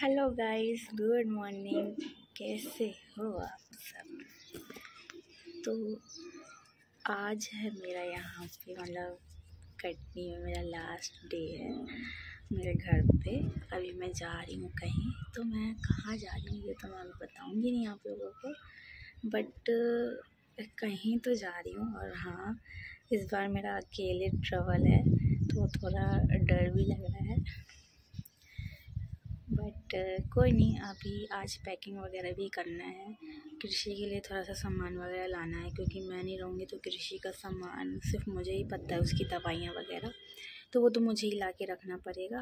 hello guys good morning कैसे हो आप सब तो आज है मेरा यहाँ पे मतलब कटनी में मेरा लास्ट डे है मेरे घर पे अभी मैं जा रही हूँ कहीं तो मैं कहाँ जा रही हूँ ये तो मैं बताऊँगी नहीं आप लोगों को बट कहीं तो जा रही हूँ और हाँ इस बार मेरा अकेले ट्रेवल है तो थोड़ा डर भी लग रहा है बट कोई नहीं अभी आज पैकिंग वगैरह भी करना है कृषि के लिए थोड़ा सा सामान वगैरह लाना है क्योंकि मैं नहीं रहूँगी तो कृषि का सामान सिर्फ मुझे ही पता है उसकी दवाइयाँ वगैरह तो वो तो मुझे ही ला के रखना पड़ेगा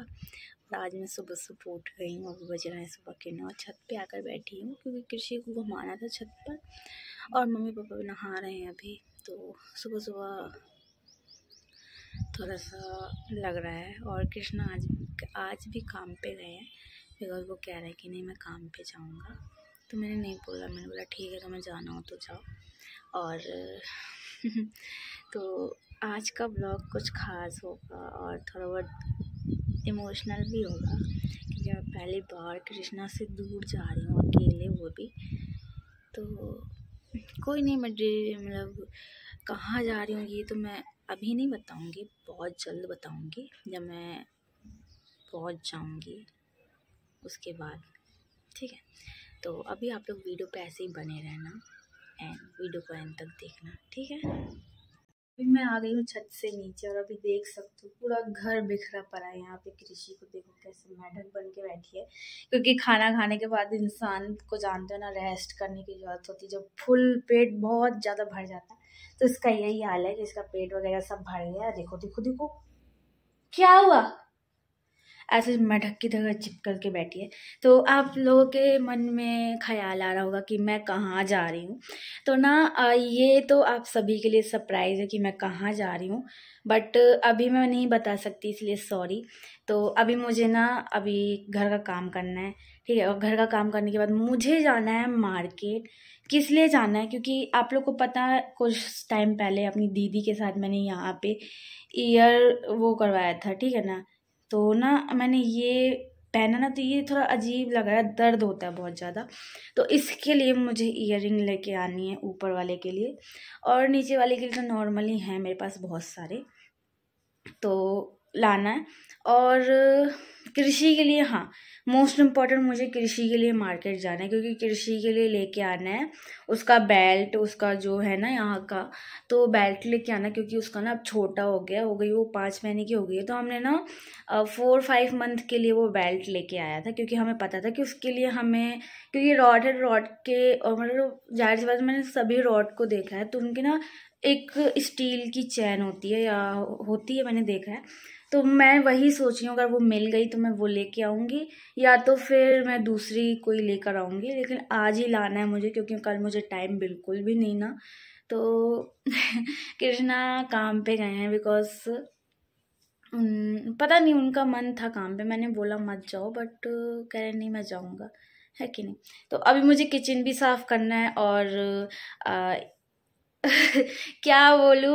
और आज मैं सुबह सुबह उठ गई हूँ अभी बज रहा है सुबह के नौ छत पे आकर बैठी हूँ क्योंकि कृषि को घुमाना था छत पर और मम्मी पापा भी नहा रहे हैं अभी तो सुबह सुबह थोड़ा सा लग रहा है और कृष्णा आज आज भी काम पे गए हैं बिकॉज वो कह रहा है कि नहीं मैं काम पे जाऊँगा तो मैंने नहीं बोला मैंने बोला ठीक है मैं जाना हो तो जाओ और तो आज का ब्लॉग कुछ खास होगा और थोड़ा बहुत इमोशनल भी होगा कि मैं पहली बार कृष्णा से दूर जा रही हूँ अकेले वो भी तो कोई नहीं मैं मतलब कहाँ जा रही हूँ ये तो मैं अभी नहीं बताऊँगी बहुत जल्द बताऊँगी जब मैं पहुँच जाऊँगी उसके बाद ठीक है तो अभी आप लोग वीडियो पे ऐसे ही बने रहना एंड वीडियो को एंड तक देखना ठीक है अभी मैं आ गई हूँ छत से नीचे और अभी देख सकती हूँ पूरा घर बिखरा पड़ा है यहाँ पे कृषि को देखो कैसे मैडम बन के बैठी है क्योंकि खाना खाने के बाद इंसान को जानते हो ना रेस्ट करने की ज़रूरत होती है जब फुल पेट बहुत ज़्यादा भर जाता है तो इसका यही हाल है कि इसका पेट वगैरह सब भर गया देखो देखो देखो क्या हुआ ऐसे मटक की तरह चिप करके बैठी है तो आप लोगों के मन में ख्याल आ रहा होगा कि मैं कहाँ जा रही हूँ तो ना ये तो आप सभी के लिए सरप्राइज़ है कि मैं कहाँ जा रही हूँ बट अभी मैं नहीं बता सकती इसलिए सॉरी तो अभी मुझे ना अभी घर का काम करना है ठीक है और घर का काम करने के बाद मुझे जाना है मार्केट किस लिए जाना है क्योंकि आप लोग को पता कुछ टाइम पहले अपनी दीदी के साथ मैंने यहाँ पे ईयर वो करवाया था ठीक है ना तो ना मैंने ये पहना ना तो ये थोड़ा अजीब लग रहा है दर्द होता है बहुत ज़्यादा तो इसके लिए मुझे इयर लेके आनी है ऊपर वाले के लिए और नीचे वाले के लिए तो नॉर्मली हैं मेरे पास बहुत सारे तो लाना है और कृषि के लिए हाँ मोस्ट इम्पॉर्टेंट मुझे कृषि के लिए मार्केट जाना है क्योंकि कृषि के लिए लेके आना है उसका बेल्ट उसका जो है ना यहाँ का तो बेल्ट लेके आना है क्योंकि उसका ना अब छोटा हो गया हो गई वो पाँच महीने की हो गई है तो हमने ना फोर फाइव मंथ के लिए वो बेल्ट लेके आया था क्योंकि हमें पता था कि उसके लिए हमें क्योंकि रॉड है रॉड के और मतलब जाहिर सी बात मैंने सभी रॉड को देखा है तो उनके ना एक स्टील की चैन होती है या होती है मैंने देखा है तो मैं वही सोच रही हूँ अगर वो मिल गई तो मैं वो लेके आऊँगी या तो फिर मैं दूसरी कोई लेकर आऊँगी लेकिन आज ही लाना है मुझे क्योंकि कल मुझे टाइम बिल्कुल भी नहीं ना तो कृष्णा काम पे गए हैं बिकॉज पता नहीं उनका मन था काम पे मैंने बोला मत जाओ बट कह रहे नहीं मैं जाऊँगा है कि नहीं तो अभी मुझे किचन भी साफ़ करना है और आ, क्या बोलूँ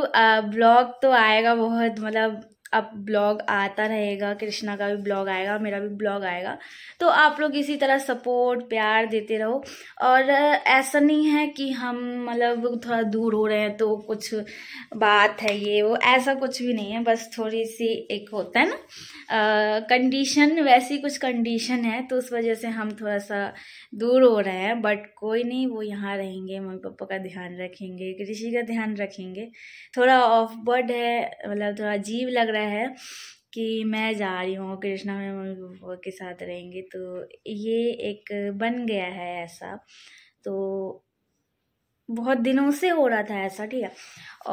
ब्लॉग तो आएगा बहुत मतलब अब ब्लॉग आता रहेगा कृष्णा का भी ब्लॉग आएगा मेरा भी ब्लॉग आएगा तो आप लोग इसी तरह सपोर्ट प्यार देते रहो और ऐसा नहीं है कि हम मतलब थोड़ा दूर हो रहे हैं तो कुछ बात है ये वो ऐसा कुछ भी नहीं है बस थोड़ी सी एक होता है ना कंडीशन वैसी कुछ कंडीशन है तो उस वजह से हम थोड़ा सा दूर हो रहे हैं बट कोई नहीं वो यहाँ रहेंगे मम्मी पापा का ध्यान रखेंगे कृषि का ध्यान रखेंगे थोड़ा ऑफ बर्ड है मतलब थोड़ा अजीब लग रहा रहा है कि मैं जा रही हूँ कृष्णा में मम्मी पापा के साथ रहेंगे तो ये एक बन गया है ऐसा तो बहुत दिनों से हो रहा था ऐसा ठीक है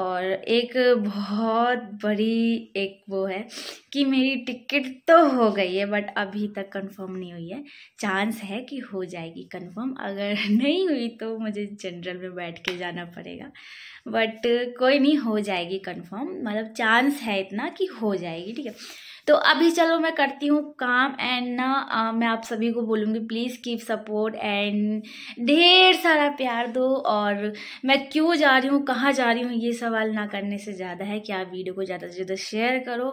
और एक बहुत बड़ी एक वो है कि मेरी टिकट तो हो गई है बट अभी तक कंफर्म नहीं हुई है चांस है कि हो जाएगी कंफर्म अगर नहीं हुई तो मुझे जनरल में बैठ के जाना पड़ेगा बट कोई नहीं हो जाएगी कंफर्म मतलब चांस है इतना कि हो जाएगी ठीक है तो अभी चलो मैं करती हूँ काम एंड ना मैं आप सभी को बोलूँगी प्लीज़ कीप सपोर्ट एंड ढेर सारा प्यार दो और मैं क्यों जा रही हूँ कहाँ जा रही हूँ ये सवाल ना करने से ज़्यादा है कि आप वीडियो को ज़्यादा से ज़्यादा शेयर करो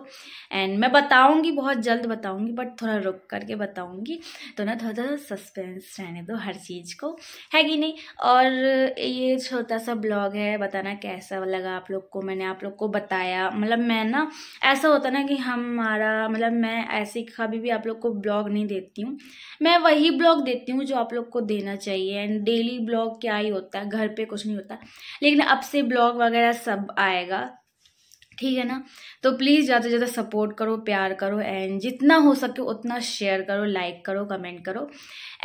एंड एंड मैं बताऊंगी बहुत जल्द बताऊंगी बट थोड़ा रुक करके बताऊंगी तो ना थोड़ा थोड़ा सस्पेंस रहने दो हर चीज़ को है कि नहीं और ये छोटा सा ब्लॉग है बताना कैसा लगा आप लोग को मैंने आप लोग को बताया मतलब मैं ना ऐसा होता ना कि हमारा मतलब मैं ऐसे कभी भी आप लोग को ब्लॉग नहीं देती हूँ मैं वही ब्लॉग देती हूँ जो आप लोग को देना चाहिए एंड डेली ब्लॉग क्या ही होता है घर पर कुछ नहीं होता लेकिन अब से ब्लॉग वगैरह सब आएगा ठीक है ना तो प्लीज़ ज़्यादा से ज़्यादा सपोर्ट करो प्यार करो एंड जितना हो सके उतना शेयर करो लाइक करो कमेंट करो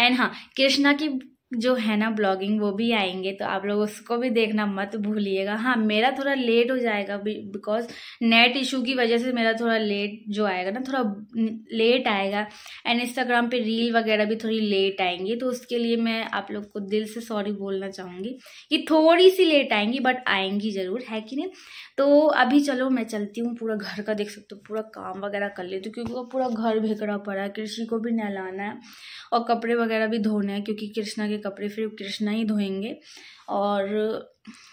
एंड हाँ कृष्णा की जो है ना ब्लॉगिंग वो भी आएंगे तो आप लोग उसको भी देखना मत भूलिएगा हाँ मेरा थोड़ा लेट हो जाएगा बिकॉज नेट इशू की वजह से मेरा थोड़ा लेट जो आएगा ना थोड़ा लेट आएगा एंड इंस्टाग्राम पे रील वगैरह भी थोड़ी लेट आएंगी तो उसके लिए मैं आप लोग को दिल से सॉरी बोलना चाहूँगी कि थोड़ी सी लेट आएंगी बट आएंगी ज़रूर है कि नहीं तो अभी चलो मैं चलती हूँ पूरा घर का देख सकते हो पूरा काम वगैरह कर लेती हूँ क्योंकि पूरा घर भिगड़ा पड़ा है कृषि को भी नहलाना है और कपड़े वगैरह भी धोने हैं क्योंकि कृष्णा के कपड़े फिर कृष्णा ही धोएंगे और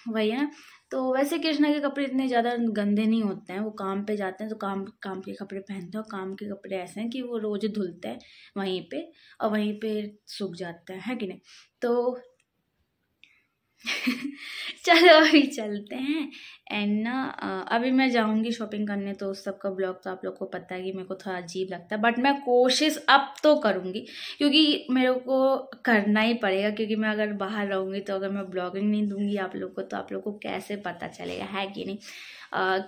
वही है तो वैसे कृष्णा के कपड़े इतने ज़्यादा गंदे नहीं होते हैं वो काम पे जाते हैं तो काम काम के कपड़े पहनते हैं और काम के कपड़े ऐसे हैं कि वो रोज़ धुलते हैं वहीं पे और वहीं पे सूख जाते हैं है कि नहीं तो चलो अभी चलते हैं एंड ना अभी मैं जाऊंगी शॉपिंग करने तो उस सब का ब्लॉग तो आप लोग को पता है कि मेरे को थोड़ा अजीब लगता है बट मैं कोशिश अब तो करूंगी क्योंकि मेरे को करना ही पड़ेगा क्योंकि मैं अगर बाहर रहूंगी तो अगर मैं ब्लॉगिंग नहीं दूंगी आप लोग को तो आप लोग को कैसे पता चलेगा है कि नहीं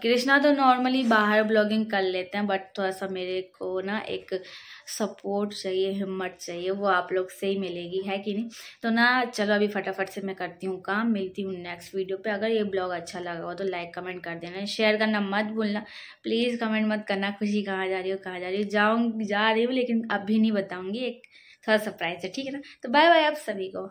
कृष्णा तो नॉर्मली बाहर ब्लॉगिंग कर लेते हैं बट थोड़ा सा मेरे को ना एक सपोर्ट चाहिए हिम्मत चाहिए वो आप लोग से ही मिलेगी है कि नहीं तो ना चलो अभी फटाफट से मैं करती हूँ का मिलती हूँ नेक्स्ट वीडियो पे अगर ये ब्लॉग अच्छा लगा हो तो लाइक कमेंट कर देना शेयर करना मत भूलना प्लीज़ कमेंट मत करना खुशी कहाँ जा रही हो कहाँ जा रही हो जाऊँ जा रही हूँ लेकिन अब भी नहीं बताऊँगी एक थोड़ा सरप्राइज है ठीक है ना तो बाय बाय आप सभी को